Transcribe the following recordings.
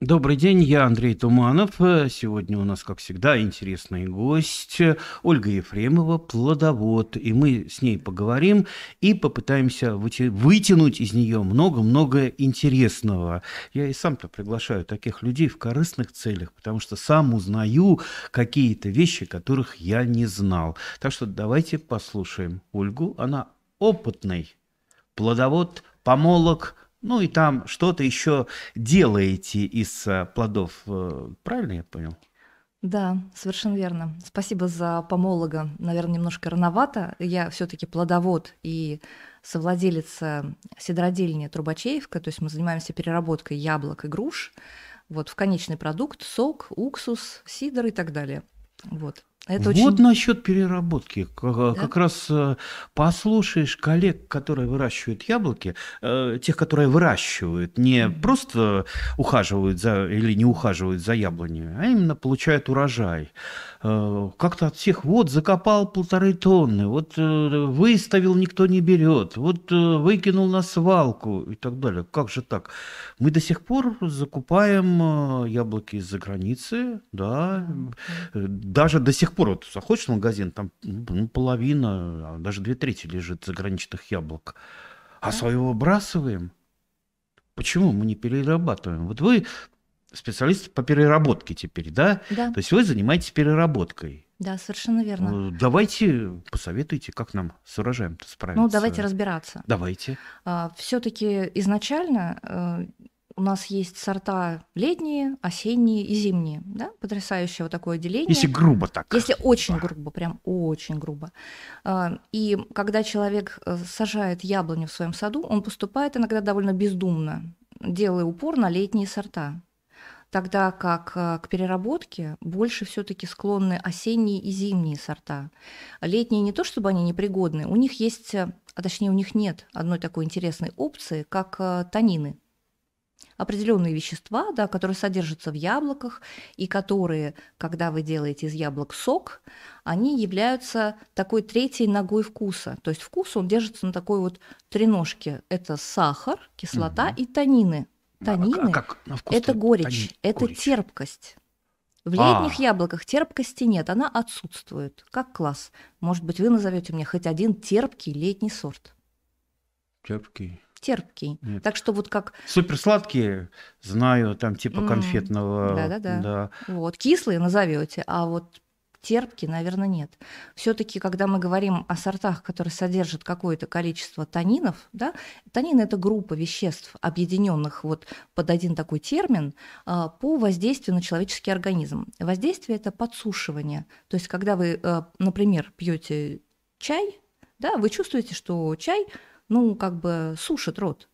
Добрый день, я Андрей Туманов. Э, сегодня у нас, как всегда, интересный гость Ольга Ефремова, плодовод. И мы с ней поговорим и попытаемся вытянуть из нее много-много интересного. Я и сам-то приглашаю таких людей в корыстных целях, потому что сам узнаю какие-то вещи, которых я не знал. Так что давайте послушаем Ольгу. Она опытный плодовод, помолок, ну и там что-то еще делаете из э, плодов. Э, правильно я понял? Да, совершенно верно. Спасибо за помолога. Наверное, немножко рановато. Я все-таки плодовод и совладелица э, седродельни Трубачеевка, то есть мы занимаемся переработкой яблок и груш вот, в конечный продукт, сок, уксус, сидр и так далее. Вот. Это вот очень... насчет переработки. Как, э, да? как раз э, послушаешь коллег, которые выращивают яблоки, э, тех, которые выращивают, не mm-hmm. просто ухаживают за или не ухаживают за яблонями, а именно получают урожай. Э, как-то от всех, вот закопал полторы тонны, вот э, выставил, никто не берет, вот э, выкинул на свалку и так далее. Как же так? Мы до сих пор закупаем яблоки из-за границы, да, даже до сих пор, вот заходишь в магазин, там ну, половина, а даже две трети лежит заграничных яблок, а своего выбрасываем. Почему мы не перерабатываем? Вот вы специалист по переработке теперь, да? Да. То есть вы занимаетесь переработкой. Да, совершенно верно. Э, давайте посоветуйте, как нам с урожаем справиться. Ну, давайте разбираться. Давайте. А, Все-таки изначально э, у нас есть сорта летние, осенние и зимние. Да? Потрясающее вот такое деление. Если грубо так. Если очень грубо, прям очень грубо. А, и когда человек э, сажает яблоню в своем саду, он поступает иногда довольно бездумно, делая упор на летние сорта тогда как э, к переработке больше все-таки склонны осенние и зимние сорта. Летние не то чтобы они непригодны, у них есть, э, а точнее у них нет одной такой интересной опции, как э, танины определенные вещества, да, которые содержатся в яблоках и которые, когда вы делаете из яблок сок, они являются такой третьей ногой вкуса. То есть вкус он держится на такой вот треножке. Это сахар, кислота угу. и танины. Танины а как на вкус это горечь, танин, это горечь. терпкость. В летних а. яблоках терпкости нет, она отсутствует. Как класс. Может быть, вы назовете мне хоть один терпкий летний сорт. Терпкий. Терпкий. Нет. Так что вот как... Суперсладкие знаю, там типа конфетного. Да-да-да. Да. Вот, кислые назовете, а вот терпкий, наверное, нет. Все-таки, когда мы говорим о сортах, которые содержат какое-то количество танинов, да, танин это группа веществ, объединенных вот под один такой термин а, по воздействию на человеческий организм. Воздействие это подсушивание. То есть, когда вы, э, например, пьете чай, да, вы чувствуете, что чай, ну, как бы сушит рот.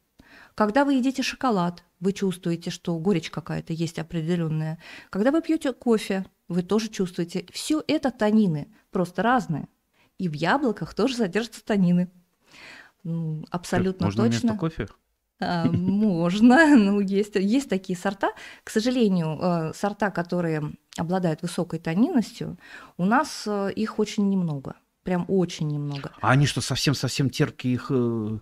Когда вы едите шоколад, вы чувствуете, что горечь какая-то есть определенная. Когда вы пьете кофе, вы тоже чувствуете. Все это танины, просто разные. И в яблоках тоже содержатся танины. Ну, абсолютно можно точно. Вместо кофе? А, можно, ну есть, есть такие сорта. К сожалению, э, сорта, которые обладают высокой тонинностью, у нас э, их очень немного, прям очень немного. А они что, совсем-совсем терпкие их э,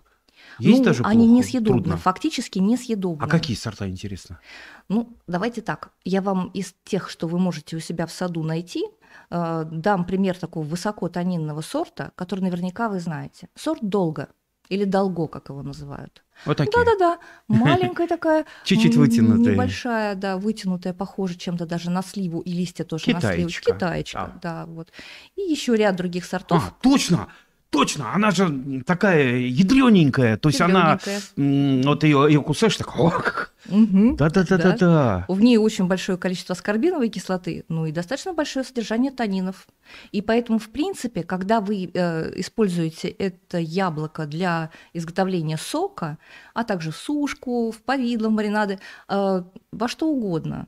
есть ну, даже они несъедобны, Трудно. фактически несъедобны. А какие сорта, интересно? Ну, давайте так. Я вам из тех, что вы можете у себя в саду найти, э, дам пример такого высокотонинного сорта, который наверняка вы знаете. Сорт долго или долго, как его называют. Вот такие. Да-да-да, маленькая такая, чуть-чуть вытянутая, небольшая, да, вытянутая, похоже чем-то даже на сливу и листья тоже Китаечка. на сливу. Китаечка, а. да, вот. И еще ряд других сортов. А, точно! Точно, она же такая ядрененькая, то есть она, вот ее, ее кусаешь, так, о, Угу. Да, да, да, да, да. В ней очень большое количество аскорбиновой кислоты, ну и достаточно большое содержание танинов. И поэтому, в принципе, когда вы э, используете это яблоко для изготовления сока, а также сушку, в повидло, в маринады, э, во что угодно,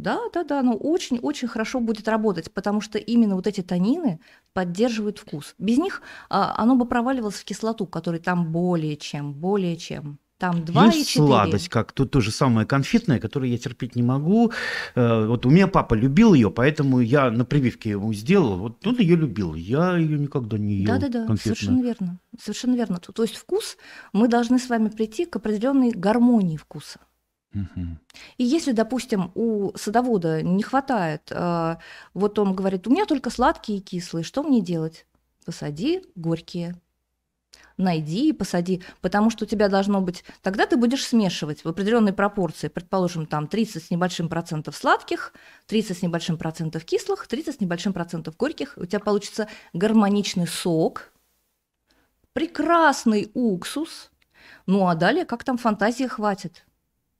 да, да, да, но очень-очень хорошо будет работать, потому что именно вот эти танины поддерживают вкус. Без них а, оно бы проваливалось в кислоту, которая там более чем, более чем. Там 2 Есть и 4. сладость, как то, то же самое конфетное, которое я терпеть не могу. Э, вот у меня папа любил ее, поэтому я на прививке ему сделал. Вот он ее любил. Я ее никогда не ел. Да-да-да, совершенно верно. Совершенно верно. То, то есть вкус, мы должны с вами прийти к определенной гармонии вкуса. И если, допустим, у садовода не хватает, э, вот он говорит, у меня только сладкие и кислые, что мне делать? Посади горькие. Найди и посади, потому что у тебя должно быть... Тогда ты будешь смешивать в определенной пропорции, предположим, там 30 с небольшим процентов сладких, 30 с небольшим процентов кислых, 30 с небольшим процентов горьких. У тебя получится гармоничный сок, прекрасный уксус, ну а далее как там фантазии хватит –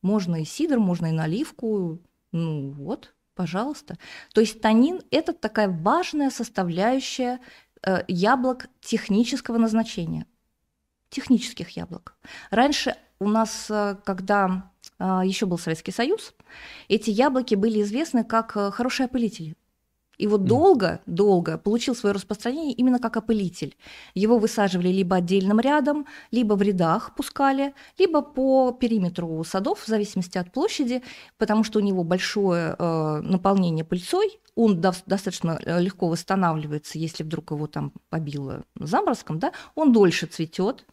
можно и сидр, можно и наливку. Ну вот, пожалуйста. То есть танин – это такая важная составляющая э, яблок технического назначения, технических яблок. Раньше у нас, э, когда э, еще был Советский Союз, эти яблоки были известны как хорошие опылители. И вот долго, долго получил свое распространение именно как опылитель. Его высаживали либо отдельным рядом, либо в рядах пускали, либо по периметру садов, в зависимости от площади, потому что у него большое э, наполнение пыльцой, он достаточно э, легко восстанавливается, если вдруг его там побило заморозком, да, он дольше цветет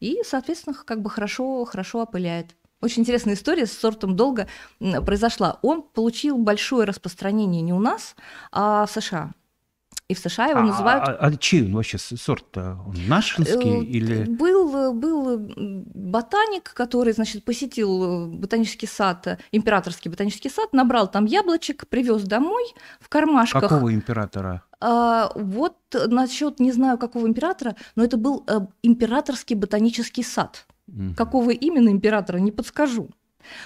и, соответственно, как бы хорошо, хорошо опыляет. Очень интересная история с сортом долга произошла. Он получил большое распространение не у нас, а в США. И в США его а, а, называют... А, а чей он вообще сорт-то? нашинский э, или... Был, был ботаник, который, значит, посетил э, ботанический сад, э, императорский ботанический сад, набрал там яблочек, привез домой в кармашках. Какого императора? А, вот насчет, не знаю, какого императора, но это был императорский ботанический сад – Угу. Какого именно императора, не подскажу.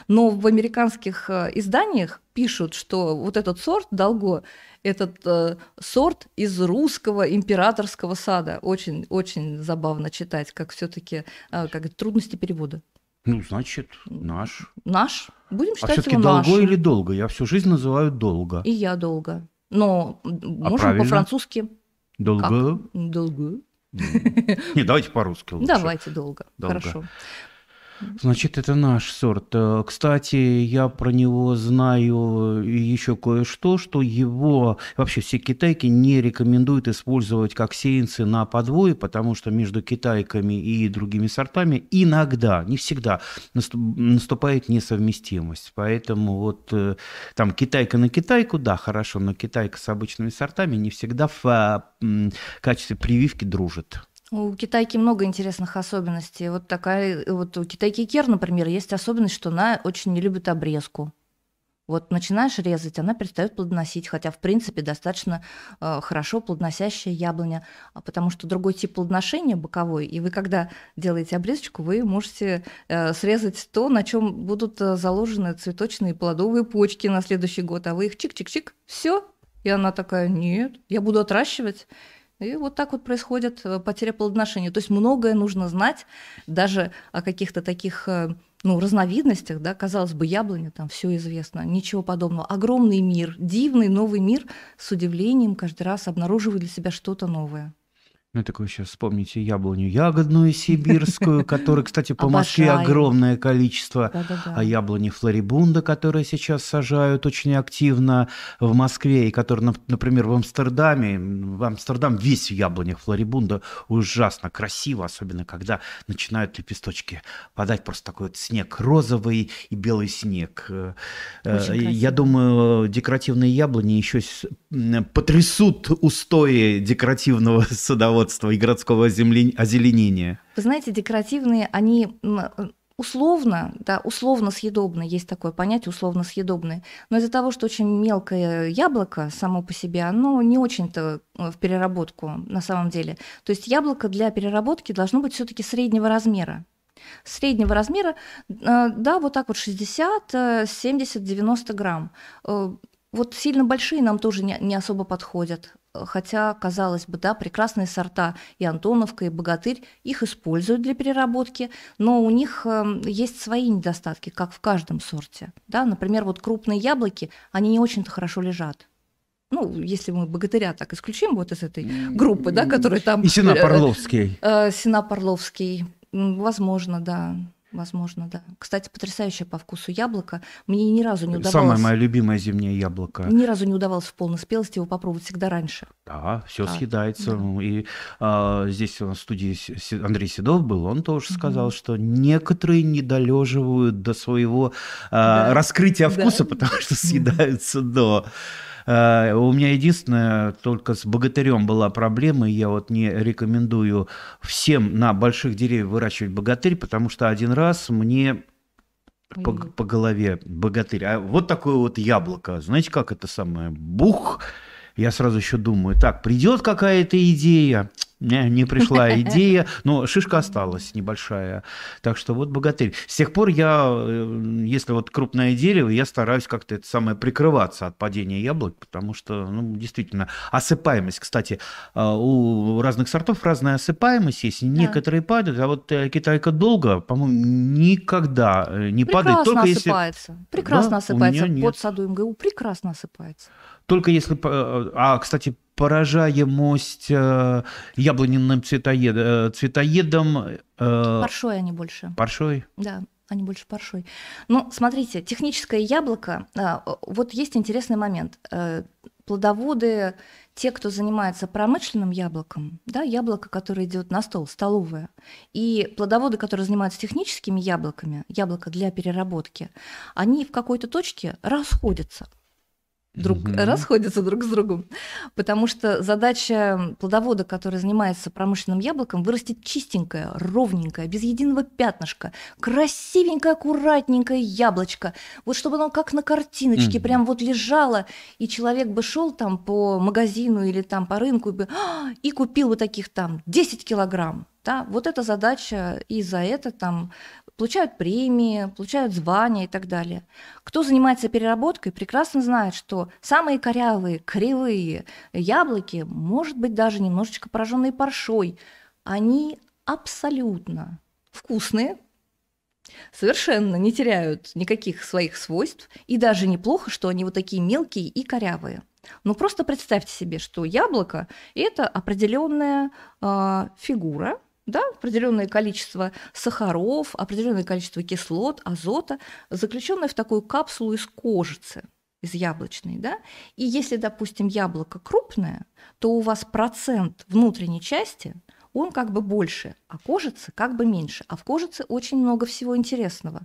Но в американских э, изданиях пишут, что вот этот сорт долго, этот э, сорт из русского императорского сада. Очень, очень забавно читать, как все-таки э, как трудности перевода. Ну, значит, наш. Наш. Будем а считать а все-таки долго или долго? Я всю жизнь называю долго. И я долго. Но а можем по-французски. Долго. Как? Долго. Не, давайте по-русски лучше. Давайте долго. долго. Хорошо. Значит, это наш сорт. Э, кстати, я про него знаю э, еще кое-что, что его вообще все китайки не рекомендуют использовать как сеянцы на подвое, потому что между китайками и другими сортами иногда, не всегда, наступает несовместимость. Поэтому вот э, там китайка на китайку, да, хорошо, но китайка с обычными сортами не всегда в а, качестве прививки дружит. У китайки много интересных особенностей. Вот такая, вот у китайки кер, например, есть особенность, что она очень не любит обрезку. Вот начинаешь резать, она перестает плодоносить, хотя, в принципе, достаточно э, хорошо плодоносящая яблоня, а потому что другой тип плодоношения боковой, и вы, когда делаете обрезочку, вы можете э, срезать то, на чем будут э, заложены цветочные плодовые почки на следующий год, а вы их чик-чик-чик, все. И она такая, нет, я буду отращивать. И вот так вот происходит э, потеря плодоношения. То есть многое нужно знать, даже о каких-то таких э, ну, разновидностях, да, казалось бы, яблоня, там все известно, ничего подобного. Огромный мир, дивный новый мир с удивлением каждый раз обнаруживает для себя что-то новое. Ну, такое сейчас вспомните яблоню ягодную сибирскую, которой, кстати, по Москве огромное количество, а яблони флорибунда, которые сейчас сажают очень активно в Москве, и которые, например, в Амстердаме, в Амстердам весь в яблонях флорибунда ужасно красиво, особенно когда начинают лепесточки подать, просто такой вот снег розовый и белый снег. Э, э, я думаю, декоративные яблони еще потрясут устои декоративного садоводства садоводства и городского земли... озеленения? Вы знаете, декоративные, они условно, да, условно съедобные, есть такое понятие условно съедобные, но из-за того, что очень мелкое яблоко само по себе, оно не очень-то э, в переработку на самом деле. То есть яблоко для переработки должно быть все-таки среднего размера, среднего размера, э, да, вот так вот 60, 70, 90 грамм. Э, вот сильно большие нам тоже не особо подходят хотя, казалось бы, да, прекрасные сорта и Антоновка, и Богатырь, их используют для переработки, но у них эм, есть свои недостатки, как в каждом сорте. Да? Например, вот крупные яблоки, они не очень-то хорошо лежат. Ну, если мы богатыря так исключим вот из этой группы, да, которая там... И Синап Орловский. Э, э, Синап Орловский, возможно, да. Возможно, да. Кстати, потрясающее по вкусу яблоко. Мне ни разу не удавалось... Самое мое любимое зимнее яблоко. Ни разу не удавалось в полной спелости его попробовать всегда раньше. Да, все а, съедается. Да. и а, здесь у нас в студии Андрей Седов был, он тоже угу. сказал, что некоторые недолеживают до своего а, да. раскрытия вкуса, да. потому что съедаются да. до... Э, у меня единственное, только с богатырем была проблема, и я вот не рекомендую всем на больших деревьях выращивать богатырь, потому что один раз мне по, по голове богатырь. А вот такое вот яблоко, знаете, как это самое? Бух! я сразу еще думаю, так, придет какая-то идея, не, не пришла идея, но шишка осталась небольшая. Так что вот богатырь. С тех пор я, э, если вот крупное дерево, я стараюсь как-то это самое прикрываться от падения яблок, потому что, ну, действительно, осыпаемость. Кстати, а, у разных сортов разная осыпаемость есть. Некоторые да. падают, а вот э, китайка долго, по-моему, никогда э, не прекрасно падает. Только осыпается. Если... Прекрасно да, осыпается. Под саду МГУ прекрасно осыпается. Только если... Э, а, кстати, поражаемость э, яблониным цветоеда, э, цветоедом... Э, паршой они а больше. Паршой? Да, они а больше паршой. Ну, смотрите, техническое яблоко... Э, вот есть интересный момент. Э, плодоводы, те, кто занимается промышленным яблоком, да, яблоко, которое идет на стол, столовое, и плодоводы, которые занимаются техническими яблоками, яблоко для переработки, они в какой-то точке расходятся – друг угу. расходятся друг с другом, потому что задача плодовода, который занимается промышленным яблоком, вырастить чистенькое, ровненькое, без единого пятнышка, красивенькое, аккуратненькое яблочко, вот чтобы оно как на картиночке угу. прям вот лежало, и человек бы шел там по магазину или там по рынку и бы «А!» и купил бы таких там 10 килограмм, да, вот эта задача, и за это там получают премии, получают звания и так далее. Кто занимается переработкой, прекрасно знает, что самые корявые, кривые яблоки, может быть, даже немножечко пораженные паршой, они абсолютно вкусные, совершенно не теряют никаких своих свойств, и даже неплохо, что они вот такие мелкие и корявые. Но ну, просто представьте себе, что яблоко – это определенная э, а, фигура – да, определенное количество сахаров, определенное количество кислот, азота, заключенное в такую капсулу из кожицы, из яблочной. Да? И если, допустим, яблоко крупное, то у вас процент внутренней части он как бы больше, а кожицы как бы меньше. А в кожице очень много всего интересного.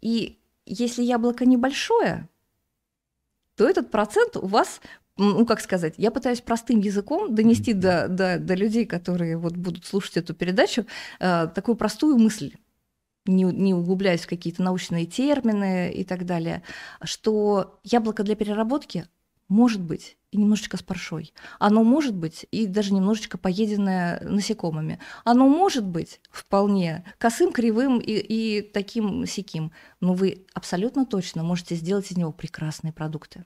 И если яблоко небольшое, то этот процент у вас ну, как сказать, я пытаюсь простым языком донести до, до, до людей, которые вот будут слушать эту передачу, э, такую простую мысль не, не углубляясь в какие-то научные термины и так далее, что яблоко для переработки может быть и немножечко с паршой. Оно может быть и даже немножечко поеденное насекомыми. Оно может быть вполне косым, кривым и, и таким сяким. Но вы абсолютно точно можете сделать из него прекрасные продукты.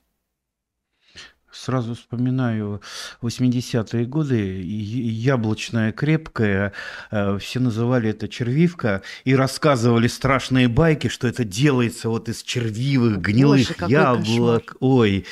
Сразу вспоминаю 80-е годы, яблочная крепкая, э, все называли это червивка, и рассказывали страшные байки, что это делается вот из червивых, гнилых Боже, яблок. Ой,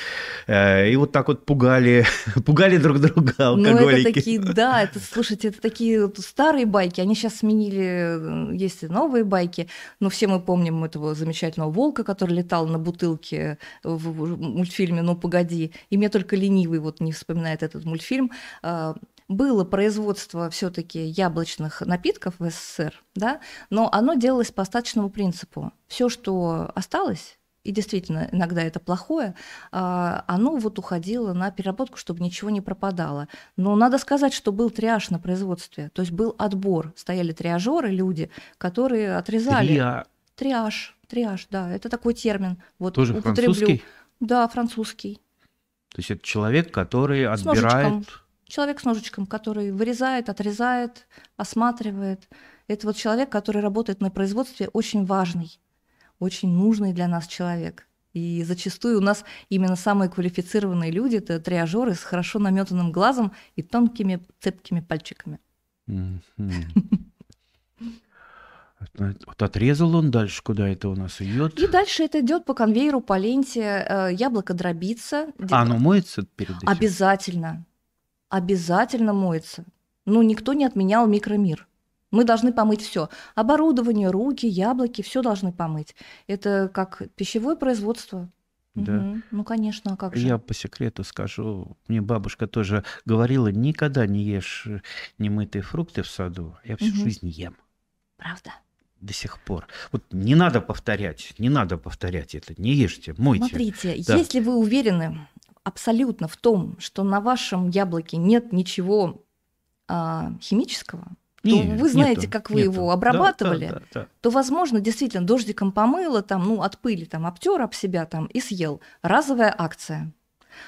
э, и вот так вот пугали, пугали друг друга алкоголики. Ну, это такие, да, это, слушайте, это такие вот старые байки, они сейчас сменили, э, есть и новые байки, но все мы помним этого замечательного волка, который летал на бутылке в мультфильме «Ну, погоди», и мне только ленивый вот не вспоминает этот мультфильм, а, было производство все-таки яблочных напитков в СССР, да, но оно делалось по остаточному принципу. Все, что осталось, и действительно иногда это плохое, а, оно вот уходило на переработку, чтобы ничего не пропадало. Но надо сказать, что был триаж на производстве, то есть был отбор. Стояли триажеры, люди, которые отрезали... Триа... Триаж, триаж, да, это такой термин. Вот Тоже употреблю. французский? Да, французский. То есть это человек, который отбирает... Ножичком. Человек с ножичком, который вырезает, отрезает, осматривает. Это вот человек, который работает на производстве, очень важный, очень нужный для нас человек. И зачастую у нас именно самые квалифицированные люди – это триажеры с хорошо наметанным глазом и тонкими цепкими пальчиками. Mm-hmm. Вот отрезал он дальше, куда это у нас идет. И дальше это идет по конвейеру, по ленте, э, яблоко дробится. А оно моется перед этим? Обязательно. Обязательно моется. Ну, никто не отменял микромир. Мы должны помыть все. Оборудование, руки, яблоки, все должны помыть. Это как пищевое производство. Да. Угу. Ну, конечно, а как же? Я по секрету скажу, мне бабушка тоже говорила, никогда не ешь немытые фрукты в саду. Я всю угу. жизнь ем. Правда? до сих пор. Вот не надо повторять, не надо повторять это, не ешьте, мойте. Смотрите, да. если вы уверены абсолютно в том, что на вашем яблоке нет ничего а, химического, то вы знаете, нету, как вы нету. его обрабатывали, да, да, да, да. то, возможно, действительно дождиком помыло, там, ну, от пыли, там, обтер об себя там и съел. Разовая акция.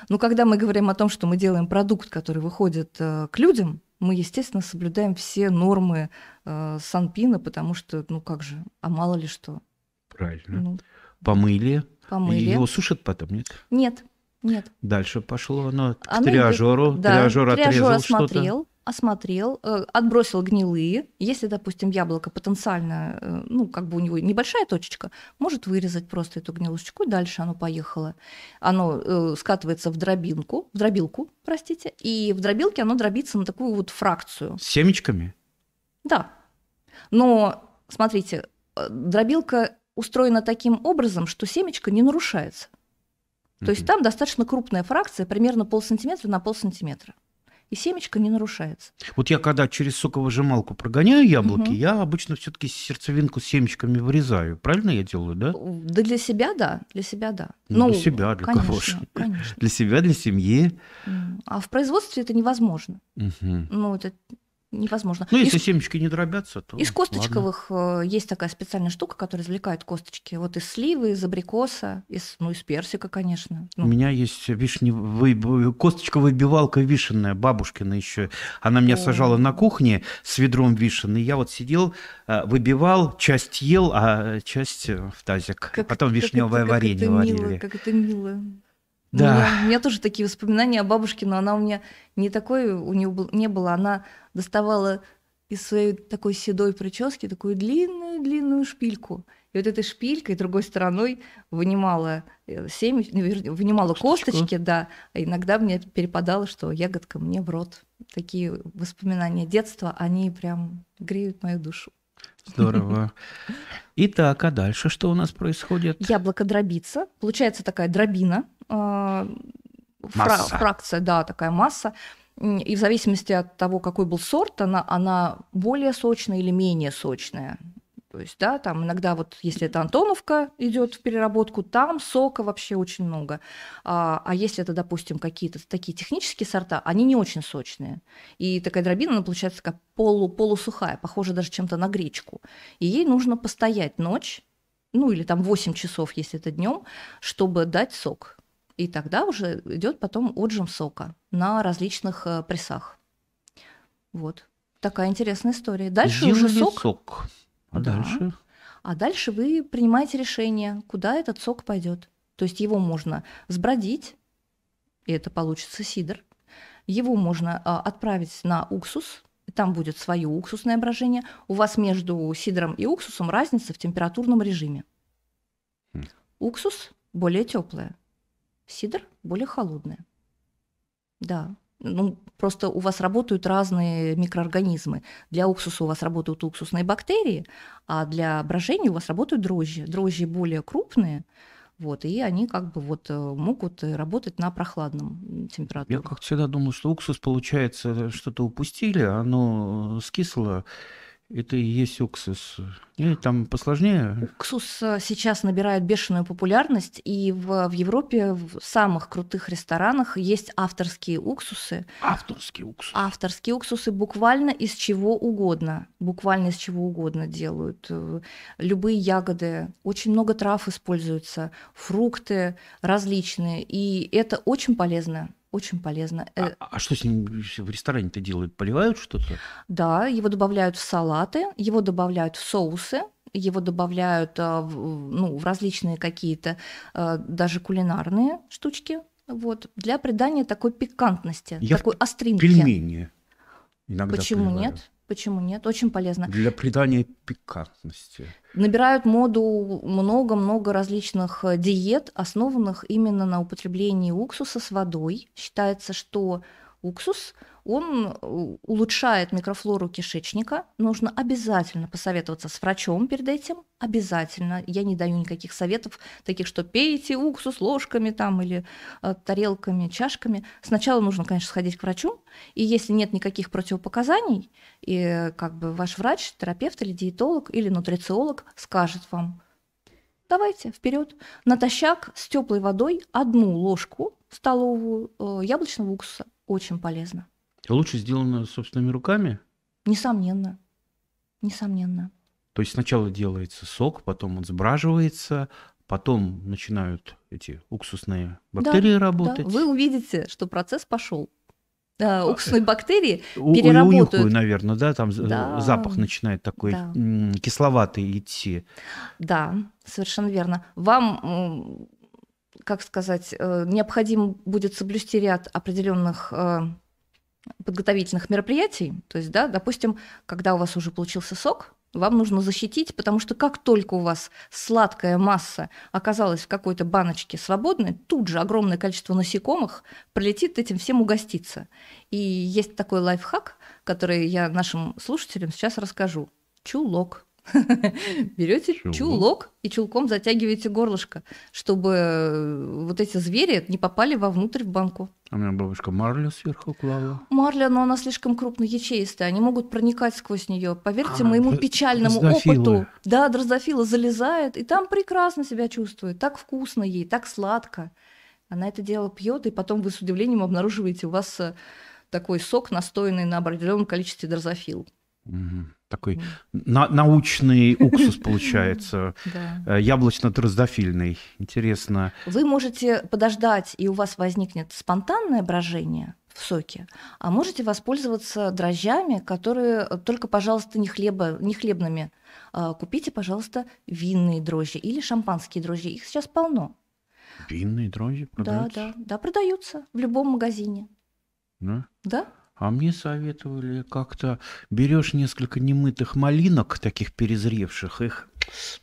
Но когда мы говорим о том, что мы делаем продукт, который выходит э, к людям, мы, естественно, соблюдаем все нормы э, Санпина, потому что, ну как же, а мало ли что. Правильно. Ну, помыли. Помыли. Его сушат потом, нет? Нет, нет. Дальше пошло оно ну, к оно триажеру. Да, триажер отрезал что-то осмотрел, э, отбросил гнилые. Если, допустим, яблоко потенциально, э, ну, как бы у него небольшая точечка, может вырезать просто эту гнилочку и дальше оно поехало. Оно э, скатывается в дробинку, в дробилку, простите, и в дробилке оно дробится на такую вот фракцию. С семечками? Да. Но, смотрите, дробилка устроена таким образом, что семечко не нарушается. То есть там достаточно крупная фракция, примерно полсантиметра на полсантиметра и семечко не нарушается. Вот я когда через соковыжималку прогоняю яблоки, угу. я обычно все-таки сердцевинку с семечками вырезаю. Правильно я делаю, да? Да для себя, да. Для себя, да. Ну, для ну, себя, для конечно, кого же? Конечно. Для себя, для семьи. А в производстве это невозможно. Угу. Ну, это невозможно. Ну, если из... семечки не дробятся, то... Из косточковых ладно. Э, есть такая специальная штука, которая извлекает косточки. Вот из сливы, из абрикоса, из, ну, из персика, конечно. Ну. У меня есть вишневый... косточковая бивалка вишенная, бабушкина еще. Она меня О. сажала на кухне с ведром вишен, и я вот сидел, э, выбивал, часть ел, а часть э, в тазик. Как, Потом вишневое как это, варенье как это варили. Мило, как это мило. Да. У меня, у меня тоже такие воспоминания о бабушке, но она у меня не такой, у нее был, не было, она доставала из своей такой седой прически такую длинную-длинную шпильку. И вот этой шпилькой другой стороной вынимала э, семя, ну, вынимала Косточку. косточки, да. А иногда мне перепадало, что ягодка мне в рот. Такие воспоминания детства, они прям греют мою душу. Здорово. Итак, а дальше что у нас происходит? Яблоко дробится. Получается такая дробина. Э, фра- фракция, да, такая масса и в зависимости от того, какой был сорт, она, она более сочная или менее сочная. То есть, да, там иногда вот, если это Антоновка идет в переработку, там сока вообще очень много. А, а если это, допустим, какие-то такие технические сорта, они не очень сочные. И такая дробина, она получается как полу, полусухая, похожа даже чем-то на гречку. И ей нужно постоять ночь, ну или там 8 часов, если это днем, чтобы дать сок. И тогда уже идет потом отжим сока на различных э, прессах. Вот. Такая интересная история. Дальше Зимний уже сок. сок. А да. дальше? А дальше вы принимаете решение, куда этот сок пойдет. То есть его можно сбродить, и это получится сидр. Его можно э, отправить на уксус, там будет свое уксусное брожение. У вас между сидром и уксусом разница в температурном режиме. Хм. Уксус более теплое, Сидр более холодная. Да, ну, просто у вас работают разные микроорганизмы. Для уксуса у вас работают уксусные бактерии, а для брожения у вас работают дрожжи. Дрожжи более крупные, вот, и они как бы вот э, могут работать на прохладном температуре. Я как всегда думал, что уксус, получается, что-то упустили, а оно э, скисло, это и есть уксус. Или там посложнее? Уксус э, сейчас набирает бешеную популярность, и в, в Европе в самых крутых ресторанах есть авторские уксусы. Авторские уксусы? Авторские уксусы буквально из чего угодно. Буквально из чего угодно делают. Э, любые ягоды, очень много трав используются, фрукты различные, и это очень полезно очень полезно. А, э, а что с ним в ресторане-то делают? Поливают что-то? Да, его добавляют в салаты, его добавляют в соусы, его добавляют а, ну, в различные какие-то а, даже кулинарные штучки, вот, для придания такой пикантности, Я такой остринки. пельмени иногда Почему поливаю. нет? Почему нет? Очень полезно. Для придания пикантности. Набирают моду много-много различных э, диет, основанных именно на употреблении уксуса с водой. Считается, что уксус – он э, улучшает микрофлору кишечника. Нужно обязательно посоветоваться с врачом перед этим. Обязательно. Я не даю никаких советов, таких, что пейте уксус ложками там или э, тарелками, чашками. Сначала нужно, конечно, сходить к врачу. И если нет никаких противопоказаний, и как бы ваш врач, терапевт или диетолог или нутрициолог скажет вам, давайте вперед. Натощак с теплой водой одну ложку столовую э, яблочного уксуса. Очень полезно. Лучше сделано собственными руками? Несомненно. Несомненно. То есть сначала делается сок, потом он сбраживается, потом начинают эти уксусные бактерии да, работать. Да. Вы увидите, что процесс пошел. Да, а, уксусные э, бактерии У, переработают. Унюхаю, наверное, да, там э, да, запах начинает такой да. кисловатый идти. Да, совершенно верно. Вам, как сказать, э, необходимо будет соблюсти ряд определенных подготовительных мероприятий. То есть, да, допустим, когда у вас уже получился сок, вам нужно защитить, потому что как только у вас сладкая масса оказалась в какой-то баночке свободной, тут же огромное количество насекомых прилетит этим всем угоститься. И есть такой лайфхак, который я нашим слушателям сейчас расскажу. Чулок. Берете чулок. и чулком затягиваете горлышко, чтобы э, вот эти звери не попали вовнутрь в банку. А у меня бабушка марлю сверху клала. Марля, но она слишком крупно ячеистая, они могут проникать сквозь нее. Поверьте а, моему печальному дрозофилы. опыту. Да, дрозофила залезает, и там прекрасно себя чувствует. Так вкусно ей, так сладко. Она это дело пьет, и потом вы с удивлением обнаруживаете у вас э, такой сок, настоянный на определенном количестве дрозофил. Угу такой на научный уксус получается, э, яблочно-дроздофильный. Интересно. Вы можете подождать, и у вас возникнет спонтанное брожение в соке, а можете воспользоваться дрожжами, которые э, только, пожалуйста, не, хлеба, не хлебными. А, купите, пожалуйста, винные дрожжи или шампанские дрожжи. Их сейчас полно. Винные дрожжи продаются? Да, да, да, продаются в любом магазине. Да? Да. А мне советовали как-то берешь несколько немытых малинок, таких перезревших, их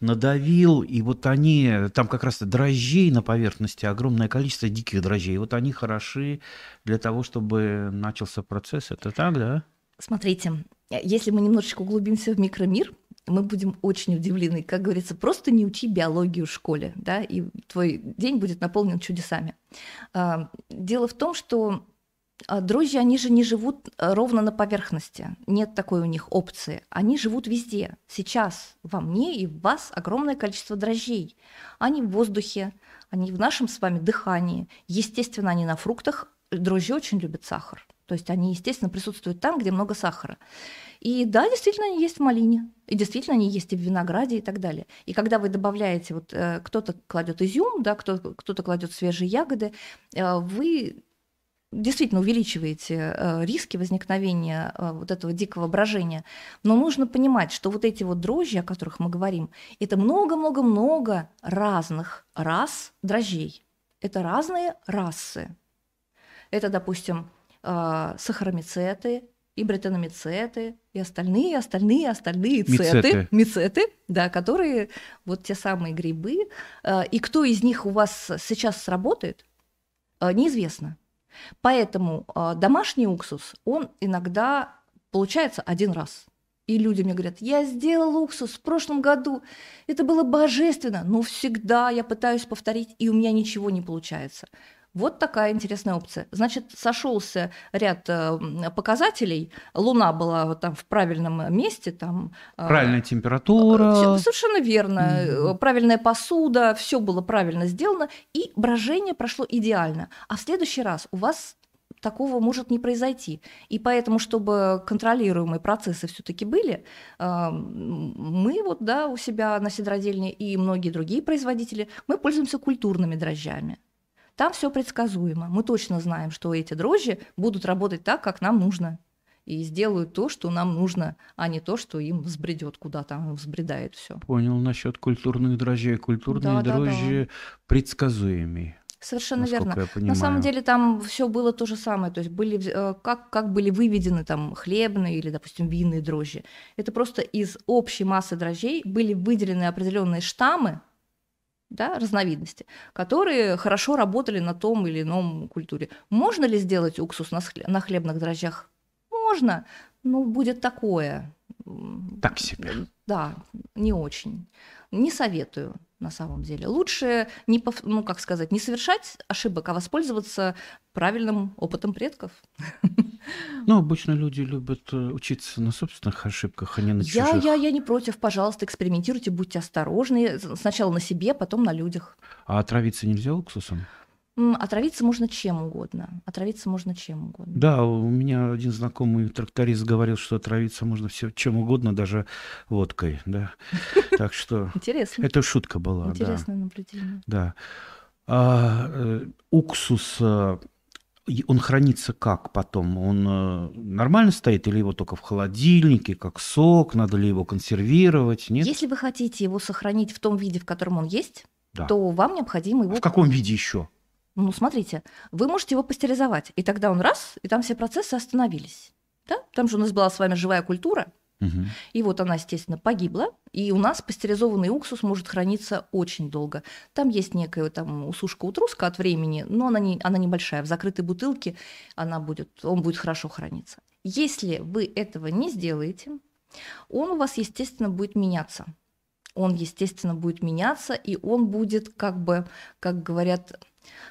надавил, и вот они, там как раз дрожжей на поверхности, огромное количество диких дрожжей, вот они хороши для того, чтобы начался процесс. Это так, да? Смотрите, если мы немножечко углубимся в микромир, мы будем очень удивлены. Как говорится, просто не учи биологию в школе, да, и твой день будет наполнен чудесами. А, дело в том, что а, дрожжи, они же не живут э, ровно на поверхности. Нет такой у них опции. Они живут везде. Сейчас во мне и в вас огромное количество дрожжей. Они в воздухе, они в нашем с вами дыхании. Естественно, они на фруктах. Дрожжи очень любят сахар. То есть они, естественно, присутствуют там, где много сахара. И да, действительно, они есть в малине, и действительно, они есть и в винограде и так далее. И когда вы добавляете, вот э, кто-то кладет изюм, да, кто, кто-то кладет свежие ягоды, э, вы действительно увеличиваете э, риски возникновения э, вот этого дикого брожения. Но нужно понимать, что вот эти вот дрожжи, о которых мы говорим, это много-много-много разных рас дрожжей. Это разные расы. Это, допустим, э, сахаромицеты, и бретономицеты, и остальные, остальные, остальные мицеты. мицеты, да, которые вот те самые грибы. И кто из них у вас сейчас сработает, неизвестно. Поэтому а, домашний уксус, он иногда получается один раз. И люди мне говорят, я сделал уксус в прошлом году, это было божественно, но всегда я пытаюсь повторить, и у меня ничего не получается. Вот такая интересная опция. Значит, сошелся ряд э, показателей. Луна была там в правильном месте, там э, правильная температура. Э, совершенно верно. mm Правильная посуда, все было правильно сделано, и брожение прошло идеально. А в следующий раз у вас такого может не произойти. И поэтому, чтобы контролируемые процессы все-таки были, мы вот, да, у себя на седродельне и многие другие производители, мы пользуемся культурными дрожжами. Там все предсказуемо. Мы точно знаем, что эти дрожжи будут работать так, как нам нужно. И сделают то, что нам нужно, а не то, что им взбредет куда там взбредает все. Понял насчет культурных дрожжей. Культурные да, дрожжи да, да. предсказуемые. Совершенно верно. На самом деле там все было то же самое, то есть были э, как как были выведены там хлебные или, допустим, винные дрожжи. Это просто из общей массы дрожжей были выделены определенные штаммы, да, разновидности, которые хорошо работали на том или ином культуре. Можно ли сделать уксус на, хлебных дрожжах? Можно, но будет такое. Так себе. Да, не очень не советую на самом деле. Лучше не, ну, как сказать, не совершать ошибок, а воспользоваться правильным опытом предков. Ну, обычно люди любят э, учиться на собственных ошибках, а не на чужих. Я, я, я не против. Пожалуйста, экспериментируйте, будьте осторожны. Сначала на себе, потом на людях. А отравиться нельзя уксусом? Отравиться можно чем угодно. Отравиться можно чем угодно. Да, у меня один знакомый тракторист говорил, что отравиться можно все чем угодно, даже водкой, да. Так что... Интересно. Это шутка была, Интересное да. наблюдение. Да. А, э, уксус, э, он хранится как потом? Он э, нормально стоит или его только в холодильнике, как сок? Надо ли его консервировать? Нет? Если вы хотите его сохранить в том виде, в котором он есть, да. то вам необходимо его... А в каком виде еще? Ну, смотрите, вы можете его пастеризовать, и тогда он раз, и там все процессы остановились. Да? Там же у нас была с вами живая культура, угу. и вот она, естественно, погибла, и у нас пастеризованный уксус может храниться очень долго. Там есть некая там усушка-утруска от времени, но она, не, она небольшая. В закрытой бутылке она будет, он будет хорошо храниться. Если вы этого не сделаете, он у вас, естественно, будет меняться. Он, естественно, будет меняться, и он будет, как бы, как говорят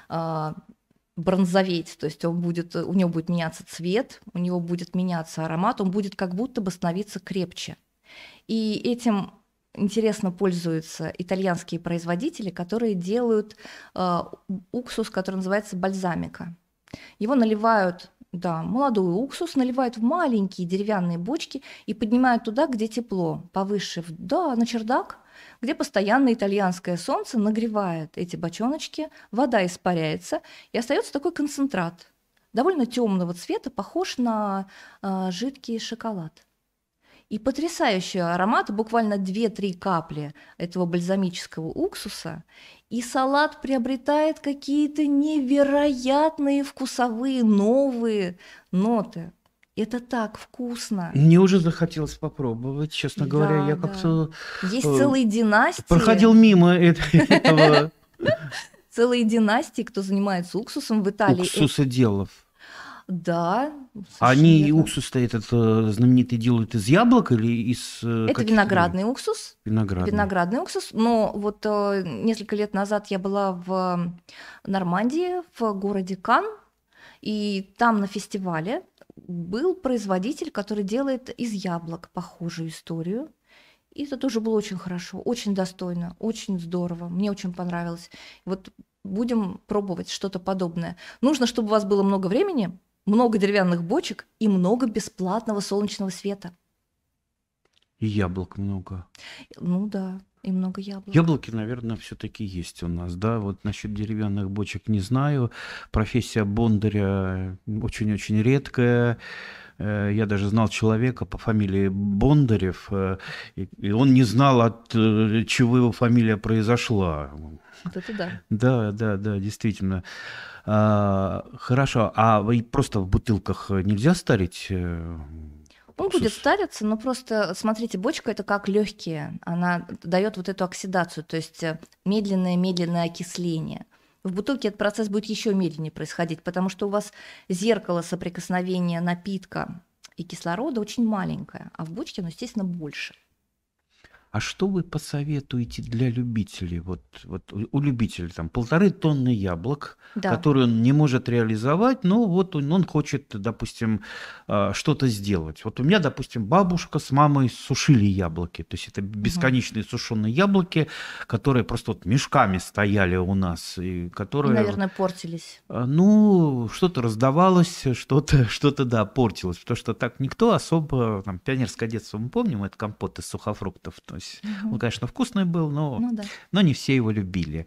а, бронзоветь, то есть он будет, у него будет меняться цвет, у него будет меняться аромат, он будет как будто бы становиться крепче. И этим интересно пользуются итальянские производители, которые делают э, уксус, который называется бальзамика. Его наливают, да, молодой уксус, наливают в маленькие деревянные бочки и поднимают туда, где тепло, повыше, да, на чердак – где постоянно итальянское солнце нагревает эти бочоночки, вода испаряется, и остается такой концентрат довольно темного цвета, похож на э, жидкий шоколад. И потрясающий аромат, буквально 2-3 капли этого бальзамического уксуса, и салат приобретает какие-то невероятные вкусовые новые ноты. Это так вкусно. Мне уже захотелось попробовать, честно да, говоря. Я да. как-то... Есть э, целые династии. Проходил мимо этого. Целые династии, кто занимается уксусом в Италии. Уксусоделов. Да. Они уксус-то это э, знаменитый делают из яблок или из... Э, это виноградный уксус. Виноградный. Виноградный уксус. Но вот э, несколько лет назад я была в Нормандии, в городе Кан, и там на фестивале был производитель, который делает из яблок похожую историю. И это тоже было очень хорошо, очень достойно, очень здорово. Мне очень понравилось. Вот будем пробовать что-то подобное. Нужно, чтобы у вас было много времени, много деревянных бочек и много бесплатного солнечного света. И яблок много. Ну да, и много яблок. Яблоки, наверное, все-таки есть у нас, да. Вот насчет деревянных бочек не знаю. Профессия бондаря очень-очень редкая. Э, я даже знал человека по фамилии Бондарев, э, и он не знал, от э, чего его фамилия произошла. Вот это да. Да, да, да, действительно. А, хорошо, а просто в бутылках нельзя старить он будет стариться, но просто смотрите, бочка это как легкие, она дает вот эту оксидацию, то есть медленное-медленное э, окисление. В бутылке этот процесс будет еще медленнее происходить, потому что у вас зеркало соприкосновения напитка и кислорода очень маленькое, а в бочке оно, естественно, больше. А что вы посоветуете для любителей? Вот, вот у любителя там полторы тонны яблок, да. которые он не может реализовать, но вот он, он хочет, допустим, а, что-то сделать. Вот у меня, допустим, бабушка с мамой сушили яблоки. То есть это бесконечные угу. сушеные яблоки, которые просто вот мешками стояли у нас. И которые, и, наверное, портились. А, ну, что-то раздавалось, что-то, что-то да, портилось. Потому что так никто особо, там, пионерское детство мы помним, это компот из сухофруктов понравилось. Угу. Он, конечно, вкусный был, но, ну, да. но не все его любили.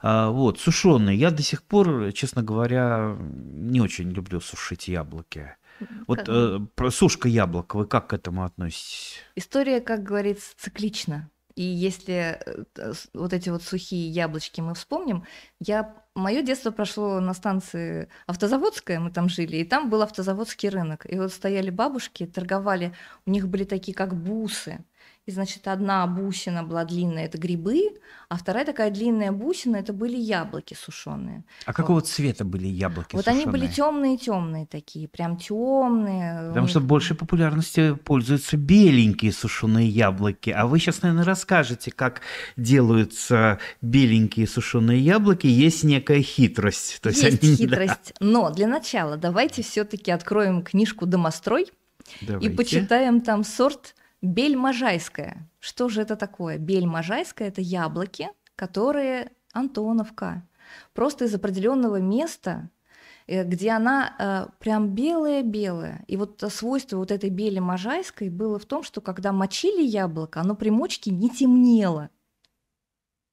А, вот, сушеный. Я до сих пор, честно говоря, не очень люблю сушить яблоки. Вот как... э, про сушка яблок, вы как к этому относитесь? История, как говорится, циклична. И если э, вот эти вот сухие яблочки мы вспомним, я мое детство прошло на станции Автозаводская, мы там жили, и там был автозаводский рынок. И вот стояли бабушки, торговали, у них были такие как бусы, и, значит, одна бусина была длинная, это грибы, а вторая такая длинная бусина, это были яблоки сушеные. А какого вот. цвета были яблоки Вот сушеные? они были темные-темные такие, прям темные. Потому них... что большей популярностью пользуются беленькие сушеные яблоки. А вы сейчас, наверное, расскажете, как делаются беленькие сушеные яблоки. Есть некая хитрость. То есть, есть они... хитрость. Но для начала давайте все-таки откроем книжку «Домострой» Давайте. и почитаем там сорт Бельмажайская. Что же это такое? Бельмажайская – это яблоки, которые Антоновка. Просто из определенного места, э, где она э, прям белая-белая. И вот свойство вот этой бели можайской было в том, что когда мочили яблоко, оно при мочке не темнело.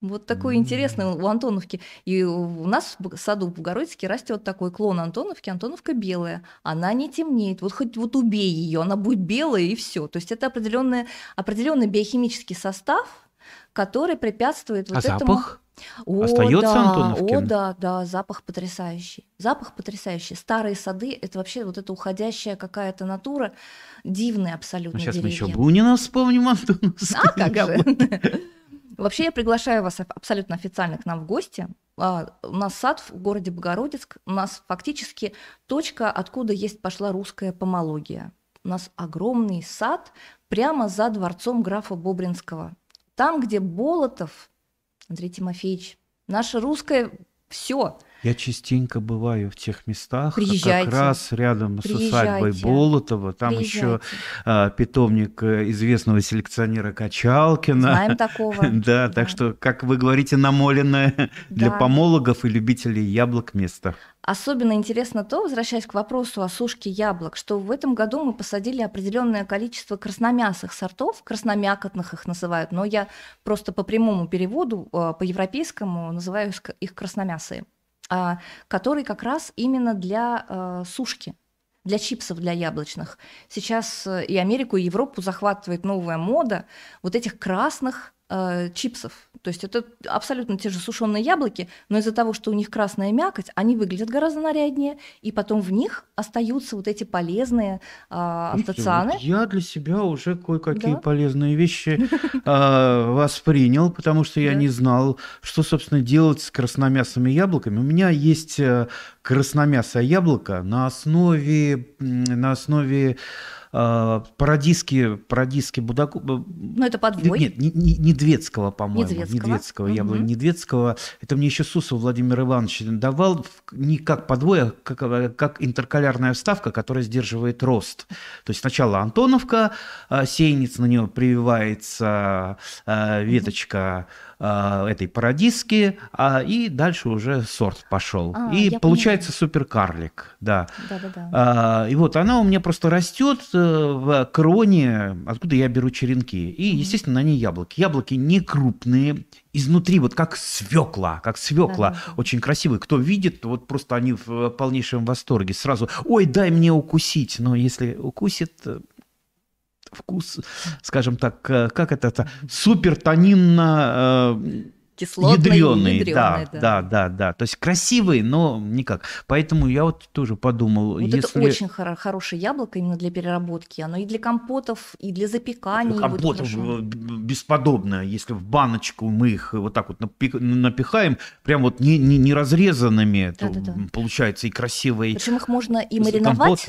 Вот такой интересный у Антоновки. И у нас в саду в Богородицке растет такой клон Антоновки. Антоновка белая. Она не темнеет. Вот хоть вот убей ее, она будет белая и все. То есть это определенный, определенный биохимический состав, который препятствует а вот а этому. запах? О, Остается да, Антоновкин? О, да, да, запах потрясающий. Запах потрясающий. Старые сады – это вообще вот эта уходящая какая-то натура, дивные абсолютно ну, сейчас деревья. мы еще Бунина вспомним, Антоновского. А как же? Вообще я приглашаю вас абсолютно официально к нам в гости. А, у нас сад в городе Богородицк, у нас фактически точка, откуда есть пошла русская помология. У нас огромный сад прямо за дворцом графа Бобринского. Там, где Болотов, Андрей Тимофеевич, наша русская все – я частенько бываю в тех местах, Приезжайте. как раз рядом с усадьбой Болотова. Там еще а, питомник э, известного селекционера Качалкина. Знаем такого. да, да, так что, как вы говорите, намоленное да. для помологов и любителей яблок место. Особенно интересно то, возвращаясь к вопросу о сушке яблок, что в этом году мы посадили определенное количество красномясых сортов, красномякотных их называют, но я просто по прямому переводу, э, по европейскому, называю их красномясые. А, который как раз именно для а, сушки для чипсов, для яблочных. Сейчас э, и Америку, и Европу захватывает новая мода вот этих красных э, чипсов. То есть это абсолютно те же сушеные яблоки, но из-за того, что у них красная мякоть, они выглядят гораздо наряднее, и потом в них остаются вот эти полезные э, а, антоцианы. Вот я для себя уже кое-какие да? полезные вещи э, воспринял, потому что я да. не знал, что, собственно, делать с красномясными яблоками. У меня есть э, красномясое яблоко на основе, на основе Э, парадиски, парадиски Будаку... Э, ну, это подвой. Нет, не, не, Недвецкого, по-моему. Недвецкого. Недвецкого, угу. яблоко Недвецкого. Это мне еще Сусов Владимир Иванович давал не как подвой, а как, э, как интеркалярная вставка, которая сдерживает рост. То есть сначала Антоновка, сеянец, на нее прививается веточка угу Э, этой парадиски, а, и дальше уже сорт пошел. А, и получается понимаю. суперкарлик, да. да, да, да. А, и вот она у меня просто растет э, в кроне, откуда я беру черенки. И, естественно, на ней яблоки. Яблоки не крупные, изнутри, вот как свекла, как свекла, да, да. очень красивые. Кто видит, вот просто они в полнейшем восторге. Сразу, ой, дай мне укусить. Но если укусит, э, вкус, скажем так, э, как это, это супертонинно э, кислотный, ядреный, ядреный да, да, да, да, да. То есть красивый, но никак. Поэтому я вот тоже подумал, вот если это очень хоро- хорошее яблоко именно для переработки, оно и для компотов, и для запеканий. Для компотов э, бесподобно, если в баночку мы их вот так вот напихаем, прям вот не не не разрезанными, то получается и красивый. Причем их можно и мариновать. Компот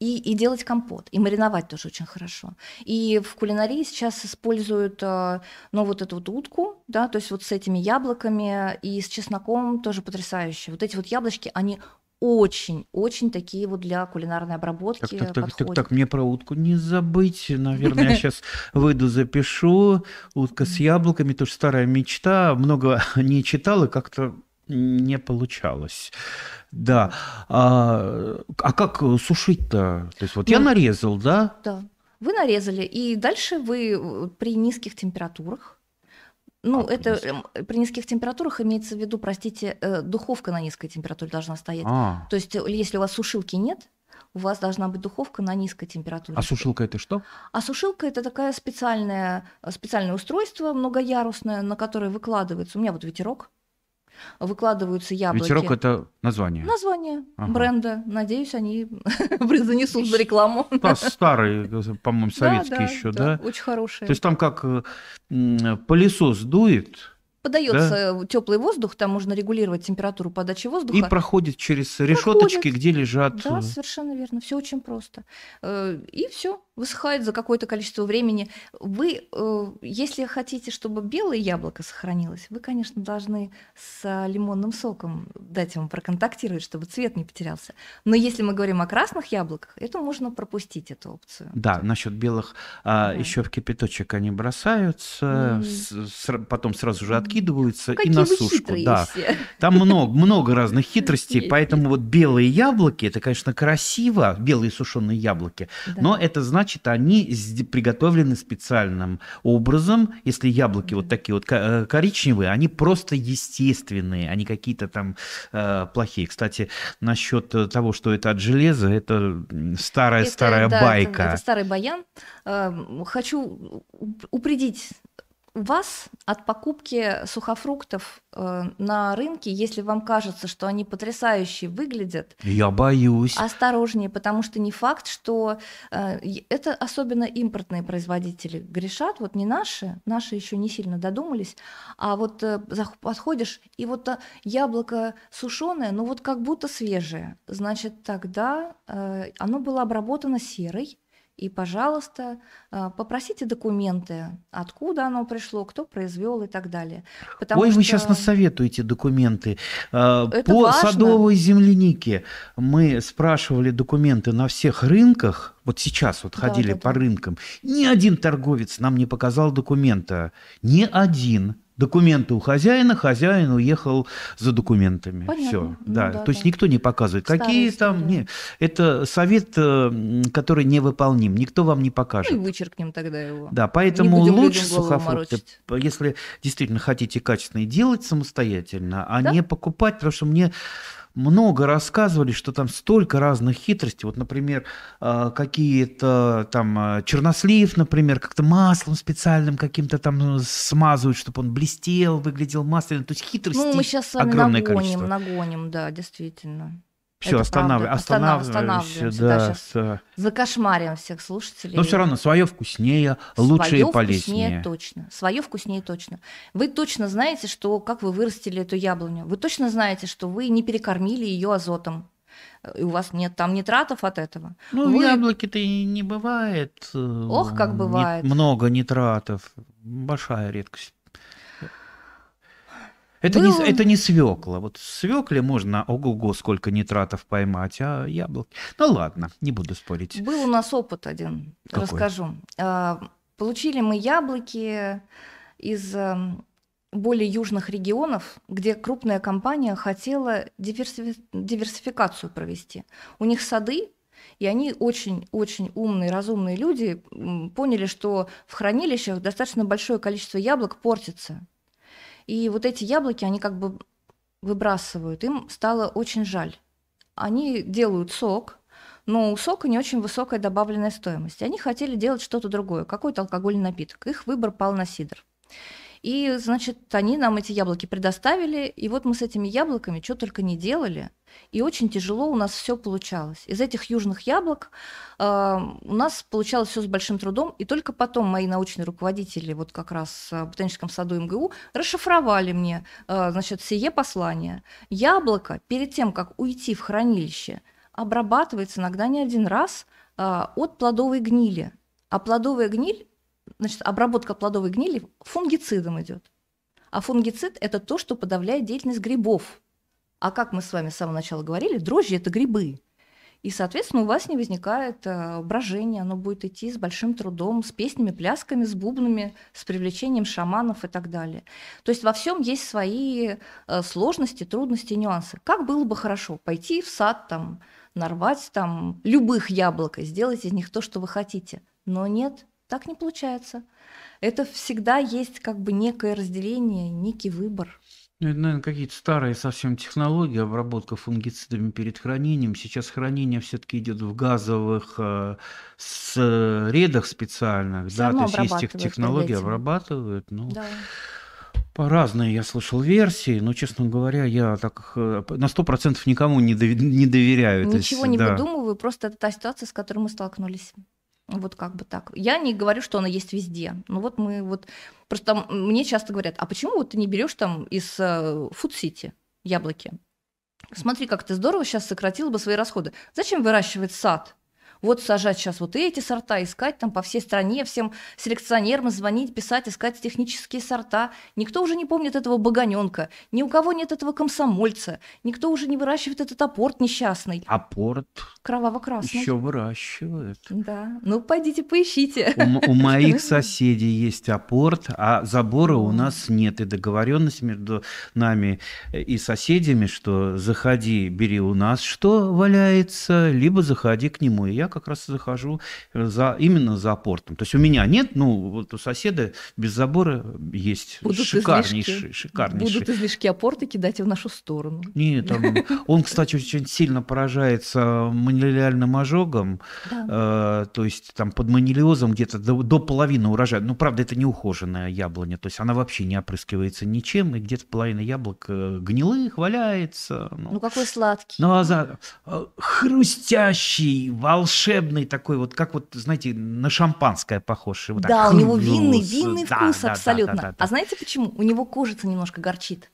и, и делать компот, и мариновать тоже очень хорошо. И в кулинарии сейчас используют, э, ну, вот эту вот утку, да, то есть вот с этими яблоками и с чесноком тоже потрясающе. Вот эти вот яблочки, они очень-очень такие вот для кулинарной обработки так, так, так, подходят. Так, так, мне про утку не забыть. Наверное, я сейчас выйду, запишу. Утка с яблоками, тоже старая мечта. Много не читала, как-то не получалось. Да. А, а как э, сушить-то? То есть вот ну, я нарезал, да? Да. Вы нарезали, и дальше вы э, при низких температурах ну, а, это эм, при низких температурах имеется в виду, простите, э, духовка на низкой температуре должна стоять. А. То есть, если у вас сушилки нет, у вас должна быть духовка на низкой температуре. А сушилка это что? А сушилка это такая специальное специальное устройство многоярусное, на которое выкладывается. У меня вот ветерок, выкладываются яблоки. Ветерок это название. Название ага. бренда. Надеюсь, они занесут за рекламу. старый, по-моему, советский еще, да, Очень хороший. То есть там как э, пылесос дует. Подается да? теплый воздух, там можно регулировать температуру подачи воздуха. И проходит через решеточки, где лежат. Да, э, совершенно верно. Все очень просто. Э, и все высыхают за какое-то количество времени. Вы, э, если хотите, чтобы белое яблоко сохранилось, вы, конечно, должны с а, лимонным соком дать ему проконтактировать, чтобы цвет не потерялся. Но если мы говорим о красных яблоках, это можно пропустить эту опцию. Да, насчет белых а, да. еще в кипяточек они бросаются, mm. с, потом сразу же откидываются Какие и на сушку. Да. Все. Там много, много разных хитростей, поэтому вот белые яблоки, это, конечно, красиво, белые сушеные яблоки, но это значит значит, они приготовлены специальным образом. Если яблоки вот такие вот э, коричневые, они просто естественные, они а какие-то там э, плохие. Кстати, насчет того, что это от железа, это старая-старая старая да, байка. Это, это старый баян. Эм, хочу упредить у вас от покупки сухофруктов э, на рынке, если вам кажется, что они потрясающе выглядят, я боюсь. Осторожнее, потому что не факт, что э, это особенно импортные производители грешат, вот не наши, наши еще не сильно додумались, а вот э, подходишь и вот э, яблоко сушеное, ну вот как будто свежее, значит тогда э, оно было обработано серой и, пожалуйста, э, попросите документы, откуда оно пришло, кто произвел и так далее. Потому Ой, что... вы сейчас насоветуете документы. Э, Это По важно. садовой землянике мы спрашивали документы на всех рынках. Вот сейчас вот ходили да, да, по да. рынкам. Ни один торговец нам не показал документа. Ни один документы у хозяина, хозяин уехал за документами. Понятно. Все, ну, да. То да. есть никто не показывает, Старые какие истории. там. Нет. Это совет, э, который невыполним. Никто вам не покажет. Ну и вычеркнем тогда его. Да, поэтому лучше сухофрукты, если действительно хотите качественные, делать самостоятельно, а да? не покупать, потому что мне много рассказывали, что там столько разных хитростей. Вот, например, э, какие-то там э, чернослив, например, как-то маслом специальным каким-то там э, смазывают, чтобы он блестел, выглядел масляным. То есть хитрости Ну, мы сейчас с вами нагоним, количество. нагоним, да, действительно. Все, останав... останавливаемся. да, да, с... Закошмарим всех слушателей. Но все равно свое вкуснее, лучше свое и полезнее. Вкуснее, точно. Свое вкуснее точно. Вы точно знаете, что как вы вырастили эту яблоню. Вы точно знаете, что вы не перекормили ее азотом. И у вас нет там нитратов от этого. Ну, вы... яблоки-то и не бывает. Э, Ох, как бывает. Много нитратов. Большая редкость. Это, не, это не свекла. Вот свекле можно ого-го сколько нитратов поймать, а яблоки... Ну ладно, не буду спорить. Был у нас опыт один, Какой? расскажу. А, получили мы яблоки из э, более южных регионов, где крупная компания хотела диверсифи... диверсификацию провести. У них сады, и они очень-очень умные, разумные люди поняли, что в хранилищах достаточно большое количество яблок портится – и вот эти яблоки, они как бы выбрасывают. Им стало очень жаль. Они делают сок, но у сока не очень высокая добавленная стоимость. Они хотели делать что-то другое, какой-то алкогольный напиток. Их выбор пал на сидр. И, значит, они нам эти яблоки предоставили, и вот мы с этими яблоками что только не делали, и очень тяжело у нас все получалось. Из этих южных яблок э, у нас получалось все с большим трудом, и только потом мои научные руководители вот как раз в Ботаническом саду МГУ расшифровали мне, э, значит, сие послание. Яблоко перед тем, как уйти в хранилище, обрабатывается иногда не один раз э, от плодовой гнили. А плодовая гниль значит, обработка плодовой гнили фунгицидом идет. А фунгицид – это то, что подавляет деятельность грибов. А как мы с вами с самого начала говорили, дрожжи – это грибы. И, соответственно, у вас не возникает э, брожение, оно будет идти с большим трудом, с песнями, плясками, с бубнами, с привлечением шаманов и так далее. То есть во всем есть свои э, сложности, трудности, нюансы. Как было бы хорошо пойти в сад, там, нарвать там любых яблок и сделать из них то, что вы хотите. Но нет, так не получается. Это всегда есть как бы некое разделение, некий выбор. Ну, это, наверное, какие-то старые совсем технологии, обработка фунгицидами перед хранением. Сейчас хранение все-таки идет в газовых э, средах э, специальных, Все да, то есть есть технологии, обрабатывают. Ну, да. По разные я слышал версии, но, честно говоря, я так э, на сто процентов никому не доверяю. Ничего есть, не да. выдумываю, просто это та ситуация, с которой мы столкнулись. Вот как бы так. Я не говорю, что она есть везде. Ну вот мы вот... Просто мне часто говорят, а почему вот ты не берешь там из Фуд-Сити э, яблоки? Смотри, как ты здорово сейчас сократила бы свои расходы. Зачем выращивать сад? вот сажать сейчас вот эти сорта, искать там по всей стране, всем селекционерам звонить, писать, искать технические сорта. Никто уже не помнит этого богоненка, ни у кого нет этого комсомольца, никто уже не выращивает этот апорт несчастный. Апорт? Кроваво-красный. Еще выращивают. Да, ну пойдите поищите. У, у моих соседей есть апорт, а забора у нас нет. И договоренность между нами и соседями, что заходи, бери у нас что валяется, либо заходи к нему. И я как раз захожу э, за, именно за портом. То есть у меня нет, ну вот у соседа без забора есть Будут шикарнейший, излишки. шикарнейший. Будут излишки опорты а кидать в нашу сторону. Нет, он, он кстати, очень сильно поражается манилиальным ожогом, да. э, то есть там под манилиозом где-то до, до половины урожая. Ну, правда, это неухоженная яблоня, то есть она вообще не опрыскивается ничем, и где-то половина яблок э, гнилых валяется. Ну, ну какой сладкий. Ну, а за... Э, хрустящий, волшебный волшебный такой, вот как вот, знаете, на шампанское похож. Вот да, так, у него хм, винный, ну, винный да, вкус да, абсолютно. Да, да, да, да. А знаете почему? У него кожица немножко горчит.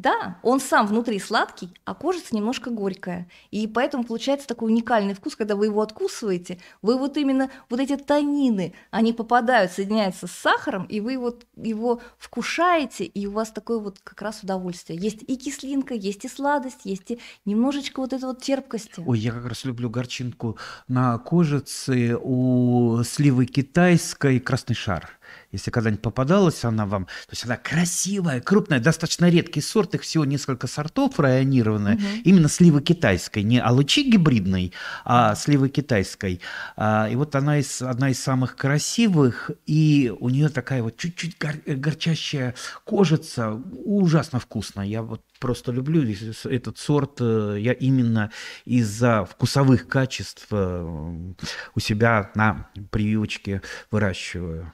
Да, он сам внутри сладкий, а кожица немножко горькая. И поэтому получается такой уникальный вкус, когда вы его откусываете, вы вот именно вот эти танины, они попадают, соединяются с сахаром, и вы вот его вкушаете, и у вас такое вот как раз удовольствие. Есть и кислинка, есть и сладость, есть и немножечко вот этой вот терпкости. Ой, я как раз люблю горчинку на кожице у сливы китайской красный шар если когда-нибудь попадалась она вам, то есть она красивая, крупная, достаточно редкий сорт, их всего несколько сортов районированная, угу. именно сливы китайской, не алычи гибридной, а сливы китайской. А, и вот она из, одна из самых красивых, и у нее такая вот чуть-чуть гор, э, горчащая кожица, ужасно вкусная. Я вот просто люблю этот сорт. Э, я именно из-за вкусовых качеств э, у себя на прививочке выращиваю.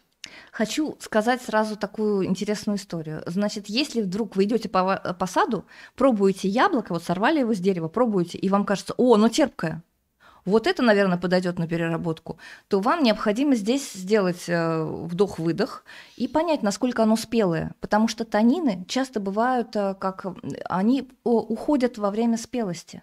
Хочу сказать сразу такую интересную историю. Значит, если вдруг вы идете по, э, по саду, пробуете яблоко, вот сорвали его с дерева, пробуете, и вам кажется, о, оно терпкое, вот это, наверное, подойдет на переработку, то вам необходимо здесь сделать э, вдох-выдох и понять, насколько оно спелое. Потому что танины часто бывают, э, как они уходят во время спелости.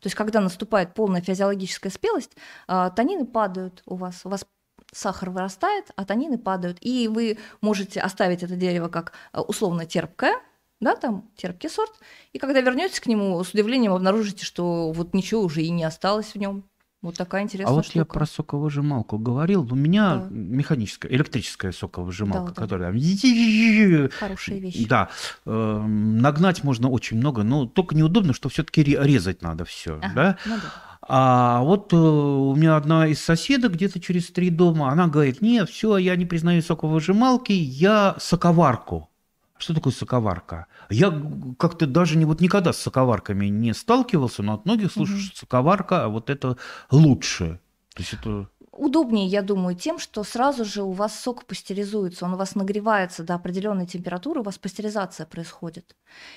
То есть, когда наступает полная физиологическая спелость, танины падают у вас, у вас сахар вырастает, а танины падают. И вы можете оставить это дерево как э, условно терпкое, да, там терпкий сорт, и когда вернетесь к нему, с удивлением обнаружите, что вот ничего уже и не осталось в нем. Вот такая а интересная А вот я про соковыжималку говорил. У меня да. механическая, электрическая соковыжималка, да, да. которая... Хорошие вещи. Да. Э, нагнать можно очень много, но только неудобно, что все таки резать надо все, а, да? Ну да. А вот э, у меня одна из соседок где-то через три дома, она говорит, не, все, я не признаю соковыжималки, я соковарку. Что такое соковарка? Я как-то даже не, вот никогда с соковарками не сталкивался, но от многих слышу, угу. что соковарка, а вот это лучше. То есть это удобнее, я думаю, тем, что сразу же у вас сок пастеризуется, он у вас нагревается до определенной температуры, у вас пастеризация происходит.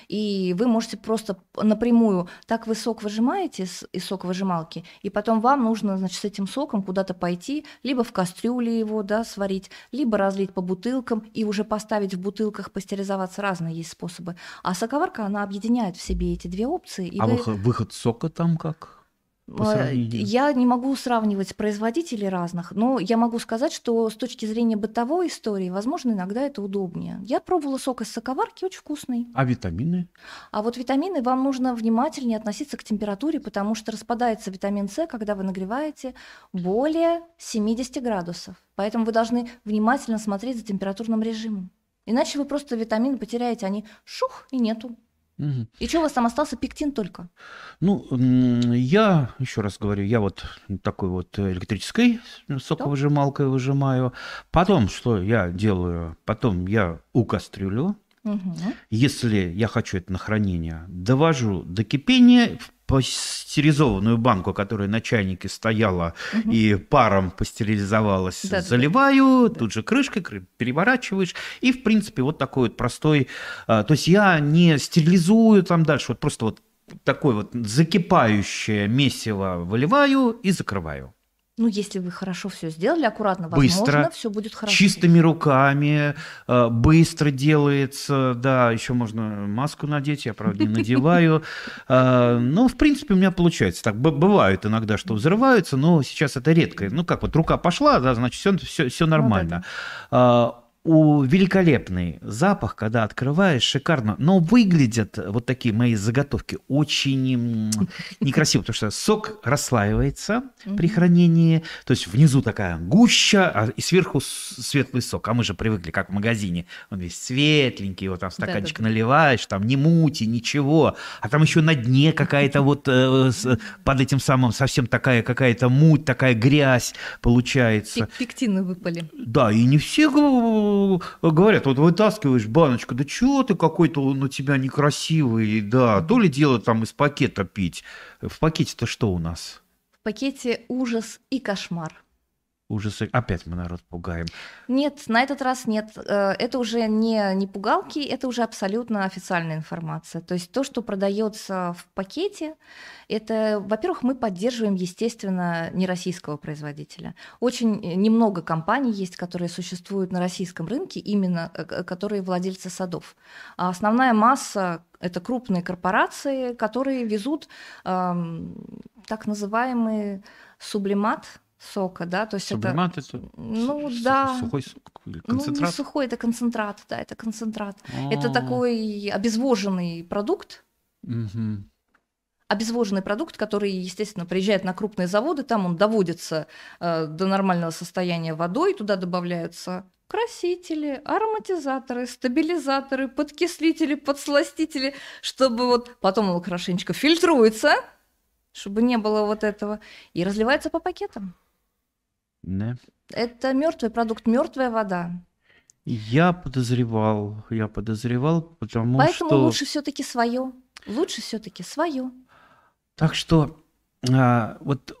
И вы можете просто напрямую, так вы сок выжимаете из соковыжималки, и потом вам нужно, значит, с этим соком куда-то пойти, либо в кастрюле его, да, сварить, либо разлить по бутылкам и уже поставить в бутылках пастеризоваться, разные есть способы. А соковарка, она объединяет в себе эти две опции. а вы... выход сока там как? Э, я не могу сравнивать производителей разных, но я могу сказать, что с точки зрения бытовой истории, возможно, иногда это удобнее. Я пробовала сок из соковарки, очень вкусный. А витамины? А вот витамины вам нужно внимательнее относиться к температуре, потому что распадается витамин С, когда вы нагреваете более 70 градусов. Поэтому вы должны внимательно смотреть за температурным режимом. Иначе вы просто витамины потеряете, они шух и нету. И что у вас там остался пектин только? Ну, я, еще раз говорю, я вот такой вот электрической соковыжималкой выжимаю. Потом что я делаю? Потом я у кастрюлю Угу. Если я хочу это на хранение, довожу до кипения, в пастеризованную банку, которая на чайнике стояла угу. и паром пастеризовалась, да, заливаю, да. тут же крышкой переворачиваешь. И, в принципе, вот такой вот простой... А, то есть я не стерилизую там дальше, вот просто вот такое вот закипающее месиво выливаю и закрываю. Ну, если вы хорошо все сделали, аккуратно, возможно, все будет хорошо. Чистыми руками, э, быстро делается, да, еще можно маску надеть, я, правда, не надеваю. Э, но, ну, в принципе, у меня получается. Так бывает иногда, что взрываются, но сейчас это редко. Ну, как вот, рука пошла, да, значит, все, все, все ну нормально. Ну, у, великолепный запах, когда открываешь, шикарно. Но выглядят вот такие мои заготовки очень некрасиво, потому что сок расслаивается при хранении. То есть внизу такая гуща, а и сверху светлый сок. А мы же привыкли, как в магазине. Он весь светленький, вот там стаканчик наливаешь, там не мути, ничего. А там еще на дне какая-то вот э, под этим самым совсем такая какая-то муть, такая грязь получается. Пектины выпали. Да, и не все Э, говорят, вот вытаскиваешь баночку, да чего ты какой-то он у тебя некрасивый, да, то ли дело там из пакета пить. Э, в пакете-то что у нас? В пакете ужас и кошмар ужасы. Опять мы народ пугаем. Нет, на этот раз нет. Э, это уже не, не пугалки, это уже абсолютно официальная информация. То есть то, что продается в пакете, это, во-первых, мы поддерживаем, естественно, не российского производителя. Очень э, немного компаний есть, которые существуют на российском рынке, именно э, которые владельцы садов. А основная масса это крупные корпорации, которые везут эм, так называемый сублимат, сока, да, то есть Сублимат это, это ну су- да, сухой сок или концентрат, ну не сухой, это концентрат, да, это концентрат, А-а-а. это а. такой обезвоженный продукт, угу. обезвоженный продукт, который, естественно, приезжает на крупные заводы, там он доводится э, до нормального состояния водой, туда добавляются красители, ароматизаторы, стабилизаторы, подкислители, подсластители, чтобы вот потом его хорошенечко фильтруется, чтобы не было вот этого, и разливается по пакетам. Не. Это мертвый продукт, мертвая вода. Я подозревал, я подозревал, потому Поэтому что... Поэтому лучше все-таки свое. Лучше все-таки свое. Так что а, вот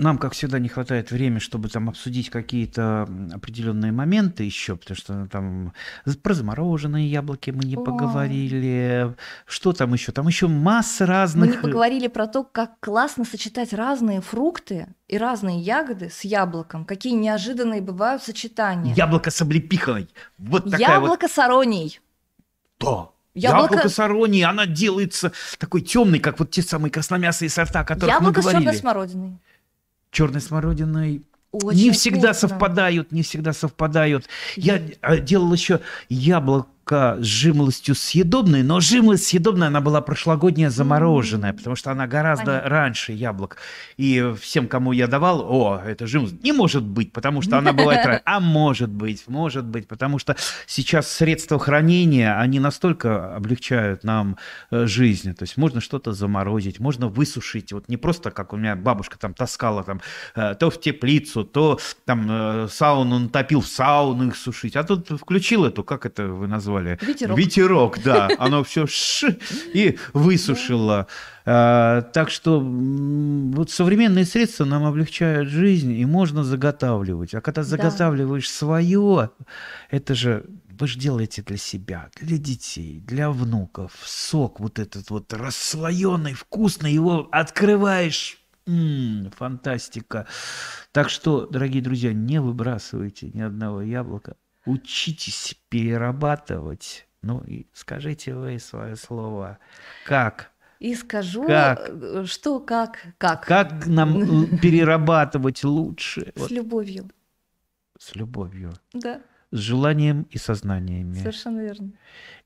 нам, как всегда, не хватает времени, чтобы там обсудить какие-то определенные моменты еще, потому что ну, там про замороженные яблоки мы не О. поговорили. Что там еще? Там еще масса разных. Мы не поговорили про то, как классно сочетать разные фрукты и разные ягоды с яблоком. Какие неожиданные бывают сочетания. Яблоко с облепихой. Вот такая Яблоко вот... с аронией. Да. Яблоко... яблоко сарони, она делается такой темный, как вот те самые красномясые сорта, которые мы говорили. Яблоко с черной смородиной черной смородиной очень не всегда вкусно. совпадают, не всегда совпадают. Да. Я э, делал еще яблоко коробка с жимлостью съедобной, но жимлость съедобная, она была прошлогодняя замороженная, потому что она гораздо Понятно. раньше яблок. И всем, кому я давал, о, это жимлость. Не может быть, потому что она бывает раньше. А может быть, может быть, потому что сейчас средства хранения, они настолько облегчают нам э, жизнь. То есть можно что-то заморозить, можно высушить. Вот не просто, как у меня бабушка там таскала там э, то в теплицу, то там э, сауну натопил в сауну их сушить. А тут включил эту, как это вы назвали? назвали? Ветерок. Ветерок, да. Оно все ш и высушило. А, так что вот современные средства нам облегчают жизнь, и можно заготавливать. А когда заготавливаешь свое, это же вы же делаете для себя, для детей, для внуков. Сок вот этот вот расслоенный, вкусный, его открываешь М-м, фантастика. Так что, дорогие друзья, не выбрасывайте ни одного яблока. Учитесь перерабатывать. Ну и скажите вы свое слово. Как? И скажу, как? Э, что, как, как. Как нам перерабатывать лучше? С вот. любовью. С любовью. Да с желанием и сознанием. Совершенно верно.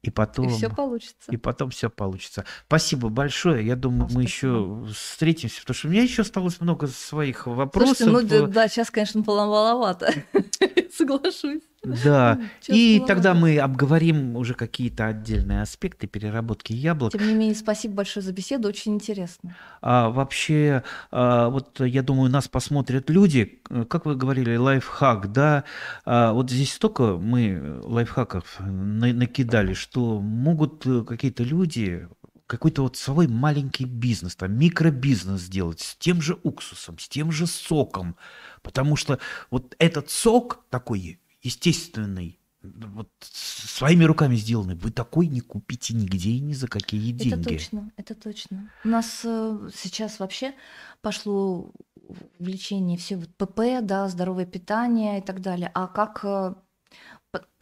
И потом... И все получится. И потом все получится. Спасибо большое. Я думаю, ну, мы еще встретимся, потому что у меня еще осталось много своих вопросов. Слушайте, ну да, сейчас, конечно, поломаловато, Соглашусь. Да, и тогда мы обговорим уже какие-то отдельные аспекты переработки яблок. Тем не менее, спасибо большое за беседу, очень интересно. А, вообще, а, вот я думаю, нас посмотрят люди, э, как вы говорили, лайфхак, да, а, вот здесь столько мы лайфхаков на- накидали, что могут э, какие-то люди какой-то вот свой маленький бизнес, там микробизнес сделать с тем же уксусом, с тем же соком, потому что вот этот сок такой естественный, вот своими руками сделанный. Вы такой не купите нигде и ни за какие деньги. Это точно, это точно. У нас э, сейчас вообще пошло увлечение все вот ПП, да, здоровое питание и так далее. А как э,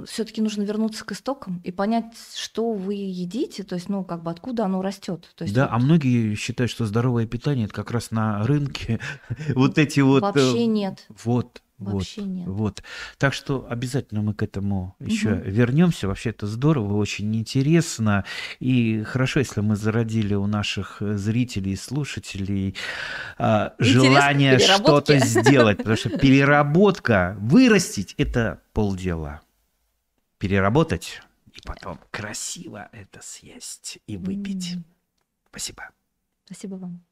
все-таки нужно вернуться к истокам и понять, что вы едите, то есть, ну, как бы откуда оно растет. То есть, да, вот... а многие считают, что здоровое питание это как раз на рынке вот эти вот. Вообще э, нет. Вот. Вообще вот, нет. Вот. Так что обязательно мы к этому еще угу. вернемся. Вообще это здорово, очень интересно. И хорошо, если мы зародили у наших э, зрителей и слушателей э, желание что-то сделать. Потому что переработка, вырастить – это полдела. Переработать и потом красиво это съесть и выпить. Спасибо. Спасибо вам.